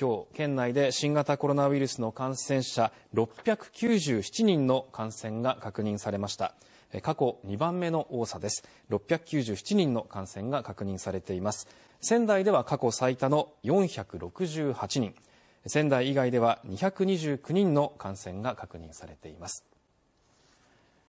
今日、県内で新型コロナウイルスの感染者697人の感染が確認されました。過去2番目の多さです。697人の感染が確認されています。仙台では過去最多の468人。仙台以外では229人の感染が確認されています。